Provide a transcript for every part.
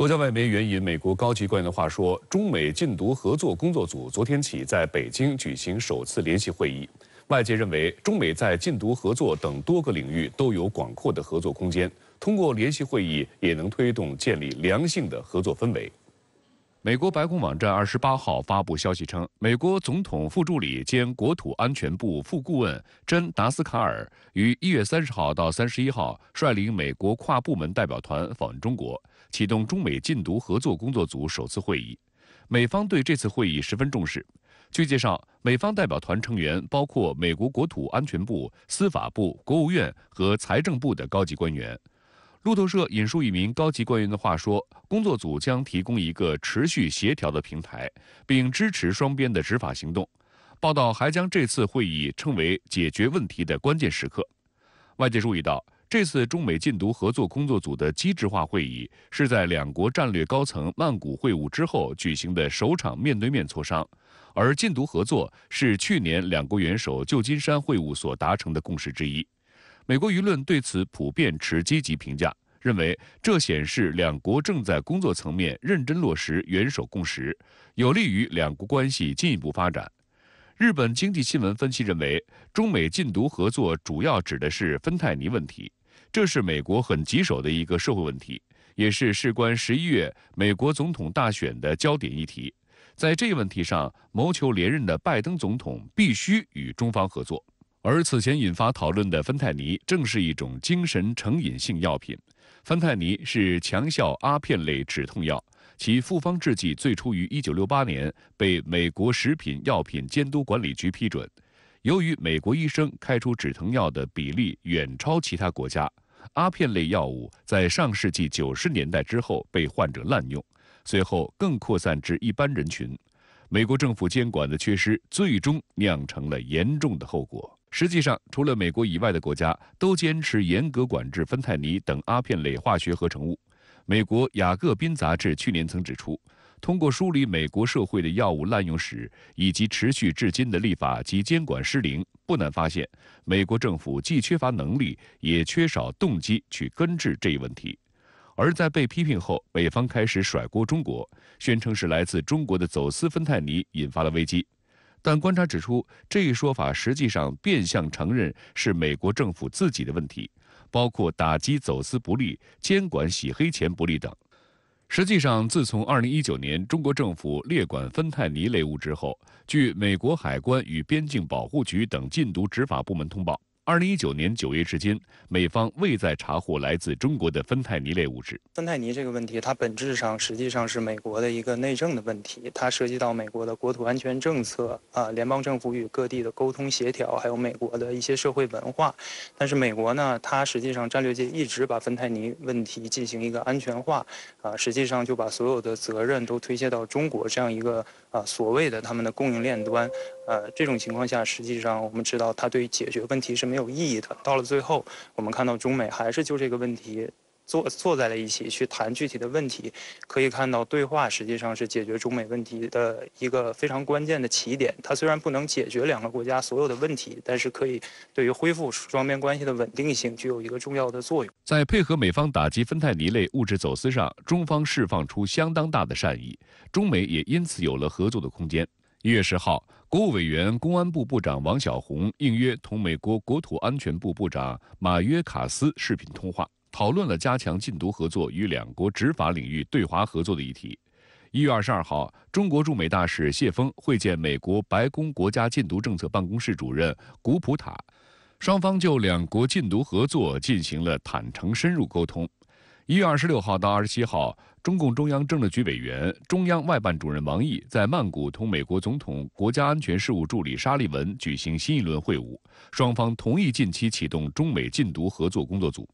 多家外媒援引美国高级官员的话说，中美禁毒合作工作组昨天起在北京举行首次联席会议。外界认为，中美在禁毒合作等多个领域都有广阔的合作空间，通过联席会议也能推动建立良性的合作氛围。美国白宫网站二十八号发布消息称，美国总统副助理兼国土安全部副顾问珍·达斯卡尔于一月三十号到三十一号率领美国跨部门代表团访问中国。启动中美禁毒合作工作组首次会议，美方对这次会议十分重视。据介绍，美方代表团成员包括美国国土安全部、司法部、国务院和财政部的高级官员。路透社引述一名高级官员的话说：“工作组将提供一个持续协调的平台，并支持双边的执法行动。”报道还将这次会议称为解决问题的关键时刻。外界注意到。这次中美禁毒合作工作组的机制化会议，是在两国战略高层曼谷会晤之后举行的首场面对面磋商，而禁毒合作是去年两国元首旧金山会晤所达成的共识之一。美国舆论对此普遍持积极评价，认为这显示两国正在工作层面认真落实元首共识，有利于两国关系进一步发展。日本经济新闻分析认为，中美禁毒合作主要指的是芬太尼问题。这是美国很棘手的一个社会问题，也是事关十一月美国总统大选的焦点议题。在这一问题上，谋求连任的拜登总统必须与中方合作。而此前引发讨论的芬太尼，正是一种精神成瘾性药品。芬太尼是强效阿片类止痛药，其复方制剂最初于一九六八年被美国食品药品监督管理局批准。由于美国医生开出止疼药的比例远超其他国家，阿片类药物在上世纪九十年代之后被患者滥用，随后更扩散至一般人群。美国政府监管的缺失，最终酿成了严重的后果。实际上，除了美国以外的国家都坚持严格管制芬太尼等阿片类化学合成物。美国《雅各宾》杂志去年曾指出。通过梳理美国社会的药物滥用史以及持续至今的立法及监管失灵，不难发现，美国政府既缺乏能力，也缺少动机去根治这一问题。而在被批评后，美方开始甩锅中国，宣称是来自中国的走私芬太尼引发了危机。但观察指出，这一说法实际上变相承认是美国政府自己的问题，包括打击走私不力、监管洗黑钱不力等。实际上，自从2019年中国政府列管芬太尼类物质后，据美国海关与边境保护局等禁毒执法部门通报。二零一九年九月至今，美方未再查获来自中国的芬太尼类物质。芬太尼这个问题，它本质上实际上是美国的一个内政的问题，它涉及到美国的国土安全政策啊，联邦政府与各地的沟通协调，还有美国的一些社会文化。但是美国呢，它实际上战略界一直把芬太尼问题进行一个安全化，啊，实际上就把所有的责任都推卸到中国这样一个啊所谓的他们的供应链端。呃，这种情况下，实际上我们知道，它对解决问题是没有。有意义的。到了最后，我们看到中美还是就这个问题坐坐在了一起，去谈具体的问题。可以看到，对话实际上是解决中美问题的一个非常关键的起点。它虽然不能解决两个国家所有的问题，但是可以对于恢复双边关系的稳定性具有一个重要的作用。在配合美方打击芬太尼类物质走私上，中方释放出相当大的善意，中美也因此有了合作的空间。一月十号。国务委员、公安部部长王小洪应约同美国国土安全部部长马约卡斯视频通话，讨论了加强禁毒合作与两国执法领域对华合作的议题。一月二十二号，中国驻美大使谢峰会见美国白宫国家禁毒政策办公室主任古普塔，双方就两国禁毒合作进行了坦诚深入沟通。一月二十六号到二十七号，中共中央政治局委员、中央外办主任王毅在曼谷同美国总统国家安全事务助理沙利文举行新一轮会晤，双方同意近期启动中美禁毒合作工作组。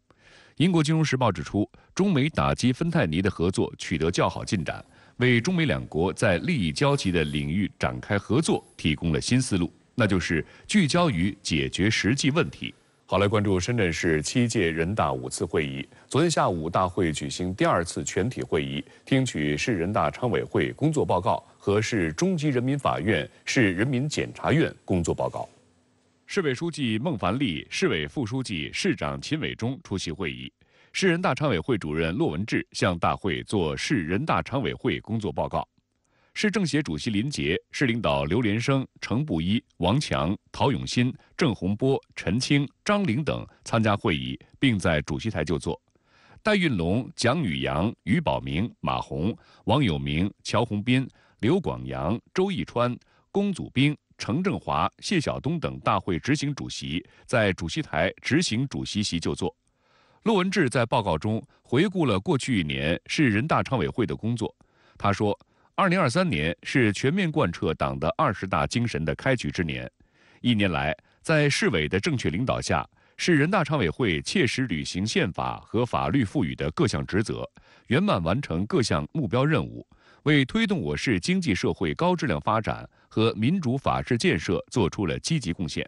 英国《金融时报》指出，中美打击芬太尼的合作取得较好进展，为中美两国在利益交集的领域展开合作提供了新思路，那就是聚焦于解决实际问题。好，来关注深圳市七届人大五次会议。昨天下午，大会举行第二次全体会议，听取市人大常委会工作报告和市中级人民法院、市人民检察院工作报告。市委书记孟凡利、市委副书记、市长秦伟忠出席会议。市人大常委会主任骆文志向大会作市人大常委会工作报告。市政协主席林杰、市领导刘连生、程步一、王强、陶永新、郑洪波、陈清、张玲等参加会议，并在主席台就座。戴运龙、蒋宇阳、于宝明、马红、王友明、乔宏斌、刘广阳、周义川、龚祖兵、程振华、谢晓东等大会执行主席在主席台执行主席席就座。骆文志在报告中回顾了过去一年市人大常委会的工作。他说。二零二三年是全面贯彻党的二十大精神的开局之年，一年来，在市委的正确领导下，市人大常委会切实履行宪法和法律赋予的各项职责，圆满完成各项目标任务，为推动我市经济社会高质量发展和民主法治建设作出了积极贡献。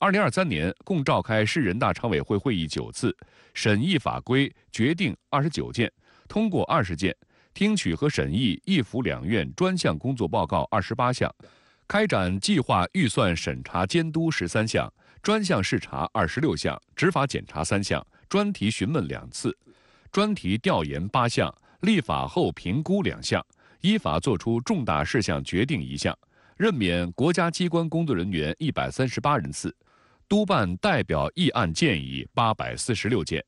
二零二三年共召开市人大常委会会议九次，审议法规决定二十九件，通过二十件。听取和审议一府两院专项工作报告二十八项，开展计划预算审查监督十三项，专项视察二十六项，执法检查三项，专题询问两次，专题调研八项，立法后评估两项，依法作出重大事项决定一项，任免国家机关工作人员一百三十八人次，督办代表议案建议八百四十六件。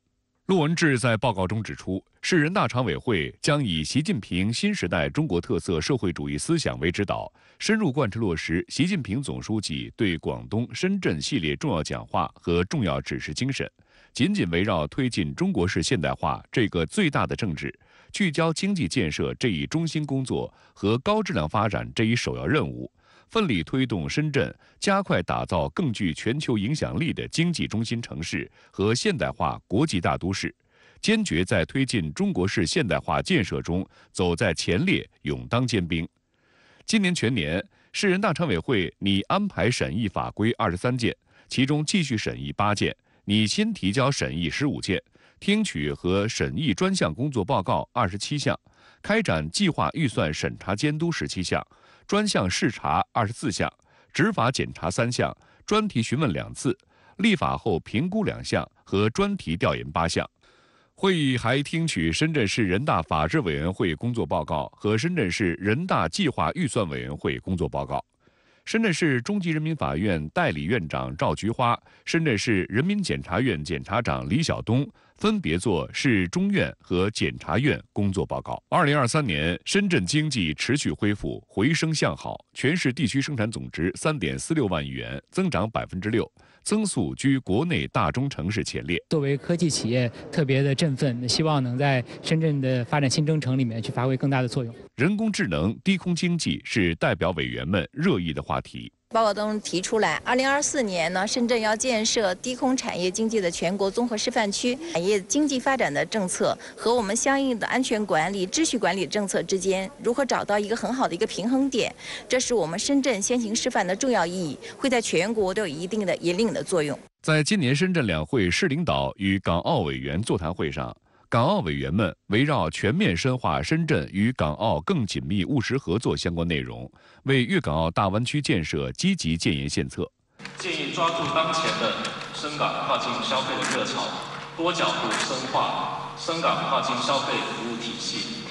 陆文志在报告中指出，市人大常委会将以习近平新时代中国特色社会主义思想为指导，深入贯彻落实习近平总书记对广东、深圳系列重要讲话和重要指示精神，紧紧围绕推进中国式现代化这个最大的政治，聚焦经济建设这一中心工作和高质量发展这一首要任务。奋力推动深圳加快打造更具全球影响力的经济中心城市和现代化国际大都市，坚决在推进中国式现代化建设中走在前列、勇当尖兵。今年全年，市人大常委会拟安排审议法规二十三件，其中继续审议八件，拟新提交审议十五件，听取和审议专项工作报告二十七项，开展计划预算审查监督十七项。专项视察二十四项，执法检查三项，专题询问两次，立法后评估两项和专题调研八项。会议还听取深圳市人大法制委员会工作报告和深圳市人大计划预算委员会工作报告。深圳市中级人民法院代理院长赵菊花，深圳市人民检察院检察长李晓东。分别做市中院和检察院工作报告。二零二三年，深圳经济持续恢复回升向好，全市地区生产总值三点四六万亿元，增长百分之六，增速居国内大中城市前列。作为科技企业，特别的振奋，希望能在深圳的发展新征程里面去发挥更大的作用。人工智能、低空经济是代表委员们热议的话题。报告当中提出来，二零二四年呢，深圳要建设低空产业经济的全国综合示范区。产业经济发展的政策和我们相应的安全管理、秩序管理政策之间，如何找到一个很好的一个平衡点，这是我们深圳先行示范的重要意义，会在全国都有一定的引领的作用。在今年深圳两会市领导与港澳委员座谈会上。港澳委员们围绕全面深化深圳与港澳更紧密务实合作相关内容，为粤港澳大湾区建设积极建言献策。建议抓住当前的深港跨境消费的热潮，多角度深化深港跨境消费服务体系。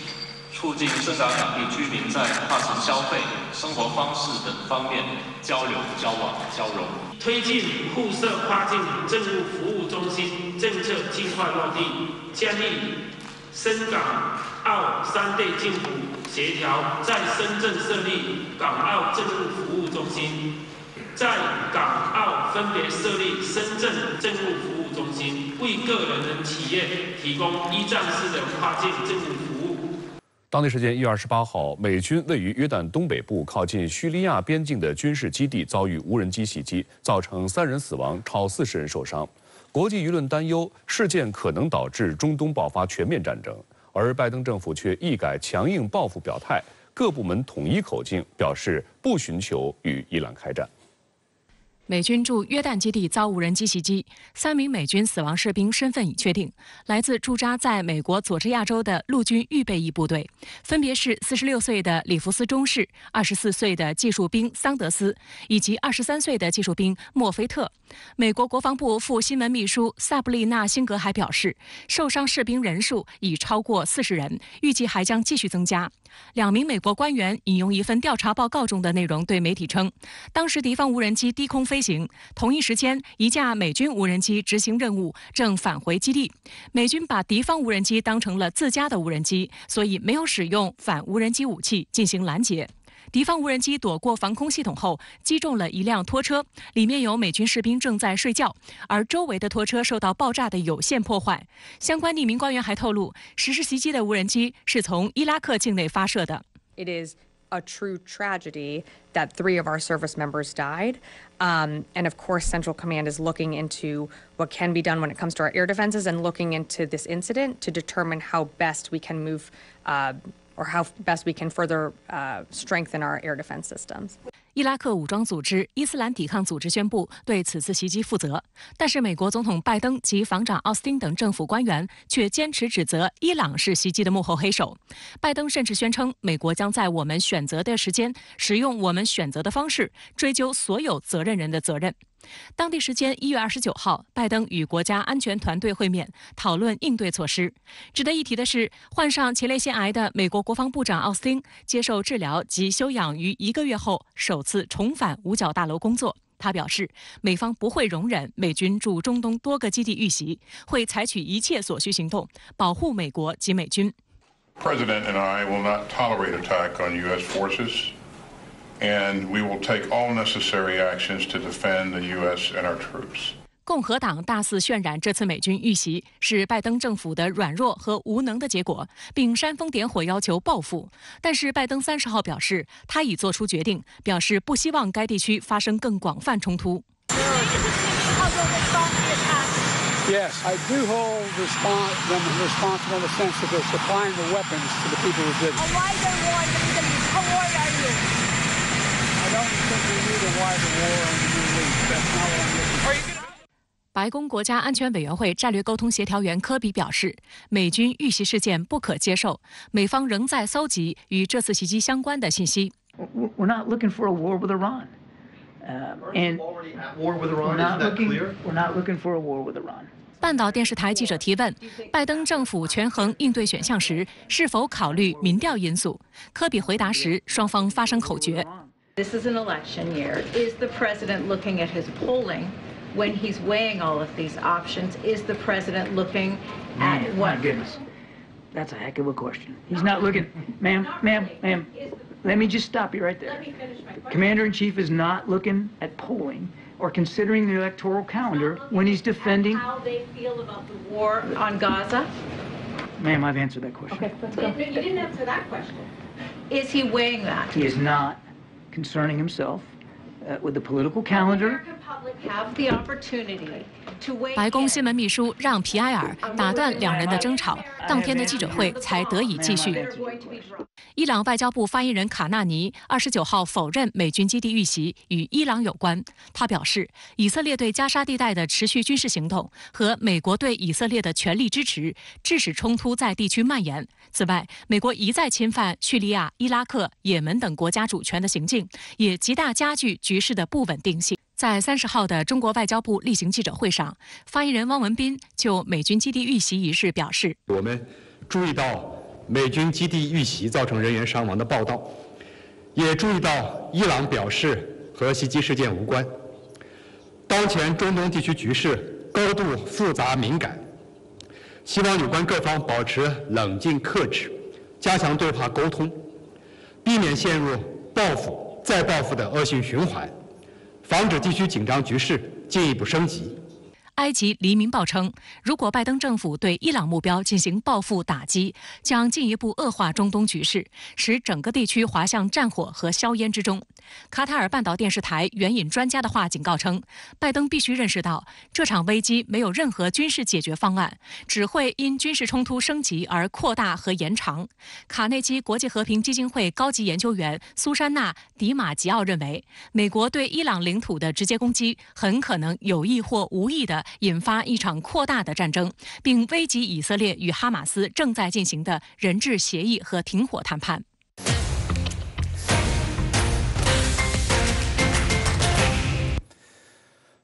促进深港两地居民在跨城消费、生活方式等方面交流、交往、交融，推进互设跨境政务服务中心，政策尽快落地，建立深港澳三地政府协调，在深圳设立港澳政务服务中心，在港澳分别设立深圳政务服务中心，为个人、企业提供一站式的跨境政务服。务。当地时间一月二十八号，美军位于约旦东北部靠近叙利亚边境的军事基地遭遇无人机袭击，造成三人死亡，超四十人受伤。国际舆论担忧事件可能导致中东爆发全面战争，而拜登政府却一改强硬报复表态，各部门统一口径，表示不寻求与伊朗开战。美军驻约旦基地遭无人机袭击，三名美军死亡士兵身份已确定，来自驻扎在美国佐治亚州的陆军预备役部队，分别是四十六岁的里弗斯中士、二十四岁的技术兵桑德斯以及二十三岁的技术兵莫菲特。美国国防部副新闻秘书萨布丽娜·辛格还表示，受伤士兵人数已超过四十人，预计还将继续增加。两名美国官员引用一份调查报告中的内容，对媒体称，当时敌方无人机低空飞行，同一时间，一架美军无人机执行任务正返回基地。美军把敌方无人机当成了自家的无人机，所以没有使用反无人机武器进行拦截。敌方无人机躲过防空系统后，击中了一辆拖车，里面有美军士兵正在睡觉，而周围的拖车受到爆炸的有限破坏。相关匿名官员还透露，实施袭击的无人机是从伊拉克境内发射的。It is a true tragedy that three of our service members died. Um, and of course, Central Command is looking into what can be done when it comes to our air defenses and looking into this incident to determine how best we can move uh, or how best we can further strengthen our air defense systems 伊拉克武装组织伊斯兰抵抗组织宣布对此次袭击负责但是美国总统拜登及防长奥斯汀等政府官员却坚持指责伊朗是袭击的幕后黑手拜登甚至宣称美国将在我们选择的时间使用我们选择的方式追究所有责任人的责任当地时间一月二十九号，拜登与国家安全团队会面，讨论应对措施。值得一提的是，患上前列腺癌的美国国防部长奥斯汀接受治疗及休养于一个月后，首次重返五角大楼工作。他表示，美方不会容忍美军驻中东多个基地遇袭，会采取一切所需行动保护美国及美军。President tolerate forces. U.S. I will and not on attack and we will take all necessary actions to defend the U.S. and our troops. 共和党大肆渲染这次美军遇袭是拜登政府的软弱和无能的结果，并煽风点火要求报复。但是拜登三十号表示，他已做出决定，表示不希望该地区发生更广泛冲突。Yes, I do hold respons them responsible in the sense that they're supplying the weapons to the people who did it. Why they want them to be? How old are you? 白宫国家安全委员会战略沟通协调员科比表示，美军遇袭事件不可接受，美方仍在搜集与这次袭击相关的信息。We're not looking for a war with Iran. And w r t i n We're not looking for a war with Iran. 半岛电视台记者提问：拜登政府权衡应对选项时，是否考虑民调因素？科比回答时，双方发生口角。This is an election year. Is the president looking at his polling when he's weighing all of these options? Is the president looking at Man, what? My goodness. That's a heck of a question. He's not looking, ma'am, ma'am, ma'am. Let me just stop you right there. Commander in chief is not looking at polling or considering the electoral calendar when he's defending. How they feel about the war on Gaza? Ma'am, I've answered that question. Okay, let's go. You didn't answer that question. Is he weighing that? He is not 白宫新闻秘书让皮埃尔打断两人的争吵，当天的记者会才得以继续。伊朗外交部发言人卡纳尼二十九号否认美军基地遇袭与伊朗有关。他表示，以色列对加沙地带的持续军事行动和美国对以色列的全力支持，致使冲突在地区蔓延。此外，美国一再侵犯叙利亚、伊拉克、也门等国家主权的行径，也极大加剧局势的不稳定性。在三十号的中国外交部例行记者会上，发言人汪文斌就美军基地遇袭一事表示：“我们注意到美军基地遇袭造成人员伤亡的报道，也注意到伊朗表示和袭击事件无关。当前中东地区局势高度复杂敏感。”希望有关各方保持冷静克制，加强对话沟通，避免陷入报复再报复的恶性循环，防止地区紧张局势进一步升级。埃及《黎明报》称，如果拜登政府对伊朗目标进行报复打击，将进一步恶化中东局势，使整个地区滑向战火和硝烟之中。卡塔尔半岛电视台援引专家的话警告称，拜登必须认识到这场危机没有任何军事解决方案，只会因军事冲突升级而扩大和延长。卡内基国际和平基金会高级研究员苏珊娜·迪马吉奥认为，美国对伊朗领土的直接攻击很可能有意或无意地引发一场扩大的战争，并危及以色列与哈马斯正在进行的人质协议和停火谈判。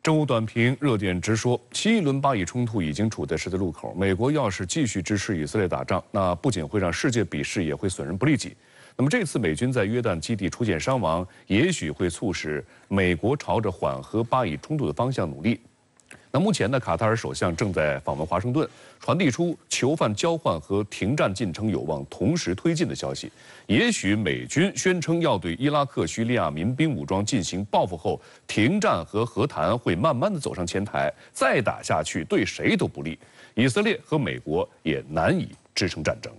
政务短评，热点直说。新一轮巴以冲突已经处在十字路口。美国要是继续支持以色列打仗，那不仅会让世界鄙视，也会损人不利己。那么这次美军在约旦基地出现伤亡，也许会促使美国朝着缓和巴以冲突的方向努力。那目前呢？卡塔尔首相正在访问华盛顿，传递出囚犯交换和停战进程有望同时推进的消息。也许美军宣称要对伊拉克、叙利亚民兵武装进行报复后，停战和和谈会慢慢的走上前台。再打下去对谁都不利，以色列和美国也难以支撑战争。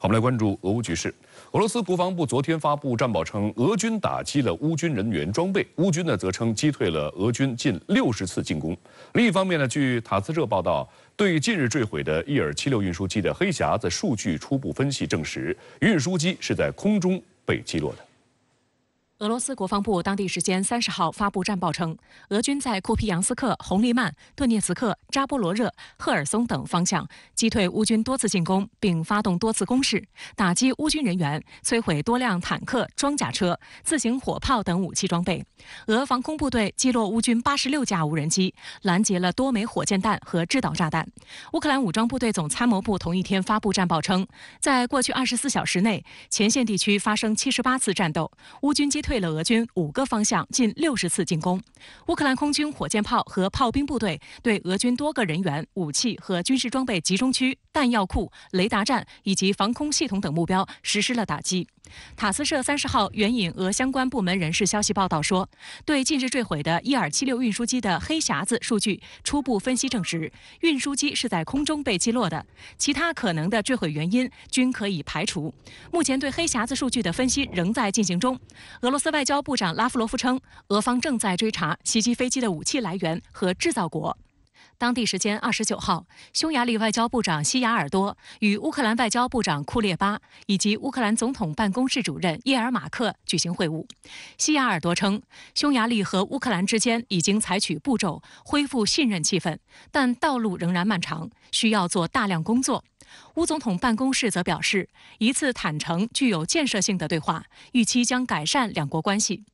我们来关注俄乌局势。俄罗斯国防部昨天发布战报称，俄军打击了乌军人员装备，乌军呢则称击退了俄军近六十次进攻。另一方面呢，据塔斯社报道，对近日坠毁的伊尔七六运输机的黑匣子数据初步分析证实，运输机是在空中被击落的。俄罗斯国防部当地时间三十号发布战报称，俄军在库皮扬斯克、红利曼、顿涅茨克、扎波罗热、赫尔松等方向击退乌军多次进攻，并发动多次攻势，打击乌军人员，摧毁多辆坦克、装甲车、自行火炮等武器装备。俄防空部队击落乌军八十六架无人机，拦截了多枚火箭弹和制导炸弹。乌克兰武装部队总参谋部同一天发布战报称，在过去二十四小时内，前线地区发生七十八次战斗，乌军击。退。退了俄军五个方向近六十次进攻，乌克兰空军火箭炮和炮兵部队对俄军多个人员、武器和军事装备集中区、弹药库、雷达站以及防空系统等目标实施了打击。塔斯社三十号援引俄相关部门人士消息报道说，对近日坠毁的伊尔七六运输机的黑匣子数据初步分析证实，运输机是在空中被击落的，其他可能的坠毁原因均可以排除。目前对黑匣子数据的分析仍在进行中。俄罗斯外交部长拉夫罗夫称，俄方正在追查袭击飞机的武器来源和制造国。当地时间二十九号，匈牙利外交部长西雅尔多与乌克兰外交部长库列巴以及乌克兰总统办公室主任伊尔马克举行会晤。西雅尔多称，匈牙利和乌克兰之间已经采取步骤恢复信任气氛，但道路仍然漫长，需要做大量工作。乌总统办公室则表示，一次坦诚、具有建设性的对话预期将改善两国关系。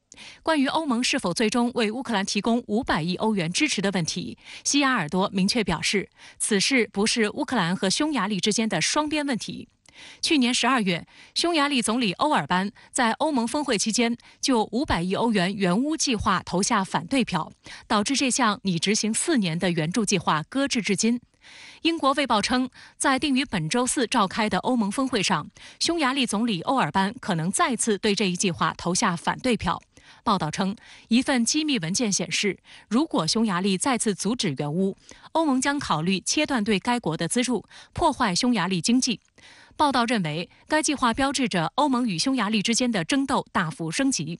关于欧盟是否最终为乌克兰提供五百亿欧元支持的问题，西亚尔多明确表示，此事不是乌克兰和匈牙利之间的双边问题。去年十二月，匈牙利总理欧尔班在欧盟峰会期间就五百亿欧元援乌计划投下反对票，导致这项已执行四年的援助计划搁置至今。英国《卫报》称，在定于本周四召开的欧盟峰会上，匈牙利总理欧尔班可能再次对这一计划投下反对票。报道称，一份机密文件显示，如果匈牙利再次阻止援乌，欧盟将考虑切断对该国的资助，破坏匈牙利经济。报道认为，该计划标志着欧盟与匈牙利之间的争斗大幅升级。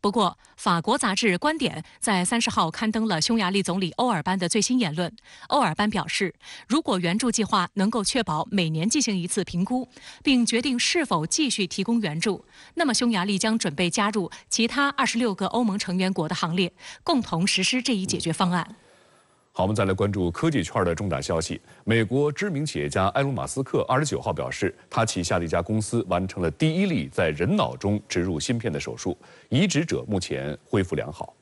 不过，法国杂志《观点》在三十号刊登了匈牙利总理欧尔班的最新言论。欧尔班表示，如果援助计划能够确保每年进行一次评估，并决定是否继续提供援助，那么匈牙利将准备加入其他二十六个欧盟成员国的行列，共同实施这一解决方案。好，我们再来关注科技圈的重大消息。美国知名企业家埃隆·马斯克二十九号表示，他旗下的一家公司完成了第一例在人脑中植入芯片的手术，移植者目前恢复良好。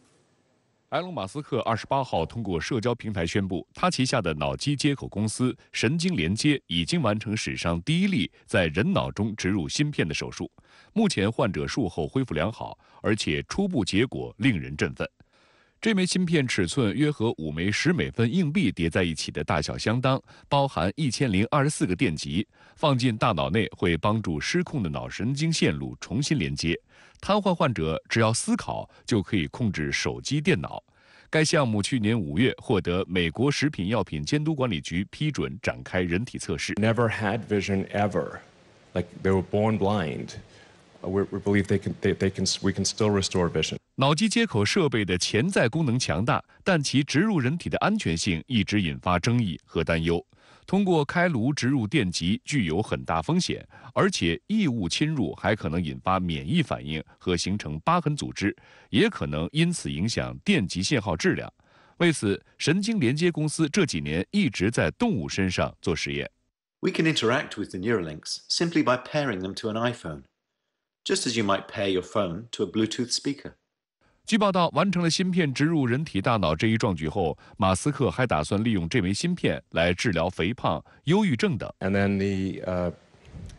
埃隆·马斯克二十八号通过社交平台宣布，他旗下的脑机接口公司神经连接已经完成史上第一例在人脑中植入芯片的手术，目前患者术后恢复良好，而且初步结果令人振奋。这枚芯片尺寸约合五枚十美分硬币叠在一起的大小相当，包含一千零二十四个电极，放进大脑内会帮助失控的脑神经线路重新连接。瘫痪患者只要思考就可以控制手机、电脑。该项目去年五月获得美国食品药品监督管理局批准，展开人体测试。Never had vision ever, like they were born blind. We believe they can, they can, we can still restore vision. 脑机接口设备的潜在功能强大，但其植入人体的安全性一直引发争议和担忧。通过开颅植入电极具有很大风险，而且异物侵入还可能引发免疫反应和形成疤痕组织，也可能因此影响电极信号质量。为此，神经连接公司这几年一直在动物身上做实验。We can interact with the Neuralinks simply by pairing them to an iPhone, just as you might pair your phone to a Bluetooth speaker. 据报道，完成了芯片植入人体大脑这一壮举后，马斯克还打算利用这枚芯片来治疗肥胖、忧郁症等。And then the、uh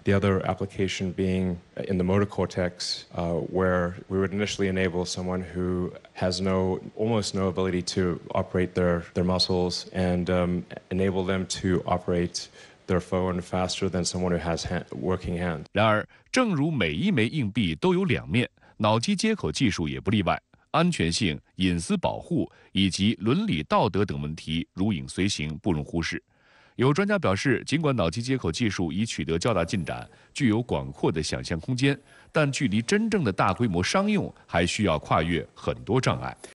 The other application being uh, in the motor cortex, uh, where we would initially enable someone who has no, almost no ability to operate their, their muscles and um, enable them to operate their phone faster than someone who has hand, working hand. 然而，正如每一枚硬币都有两面，脑机接口技术也不例外。安全性、隐私保护以及伦理道德等问题如影随形，不容忽视。有专家表示，尽管脑机接口技术已取得较大进展，具有广阔的想象空间，但距离真正的大规模商用还需要跨越很多障碍。